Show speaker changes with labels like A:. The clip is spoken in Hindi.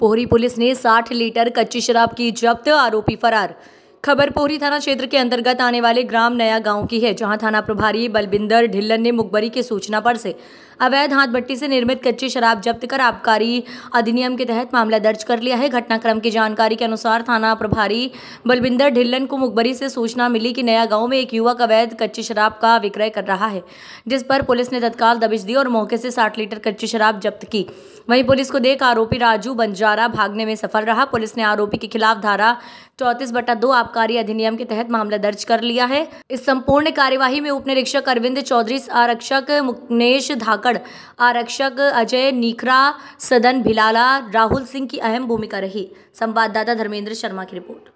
A: पोहरी पुलिस ने 60 लीटर कच्ची शराब की जब्त आरोपी फरार खबर पोहरी थाना क्षेत्र के अंतर्गत आने वाले ग्राम नया गांव की है जहां थाना प्रभारी बलबिंदर ढिल्लन ने मुखबरी की सूचना पर से अवैध हाथ भट्टी से निर्मित कच्ची शराब जब्त कर आबकारी अधिनियम के तहत मामला दर्ज कर लिया है घटनाक्रम की जानकारी के अनुसार थाना प्रभारी बलबिंदर ढिल्लन को मुखबरी से सूचना मिली कि नया गाँव में एक युवक अवैध कच्ची शराब का विक्रय कर रहा है जिस पर पुलिस ने तत्काल दबिश दी और मौके से साठ लीटर कच्ची शराब जब्त की वहीं पुलिस को देख आरोपी राजू बंजारा भागने में सफल रहा पुलिस ने आरोपी के खिलाफ धारा चौंतीस बटा दो आबकारी अधिनियम के तहत मामला दर्ज कर लिया है इस संपूर्ण कार्यवाही में उप निरीक्षक अरविंद चौधरी आरक्षक मुक्नेश धाकड़ आरक्षक अजय नीखरा सदन भिलाला राहुल सिंह की अहम भूमिका रही संवाददाता धर्मेंद्र शर्मा की रिपोर्ट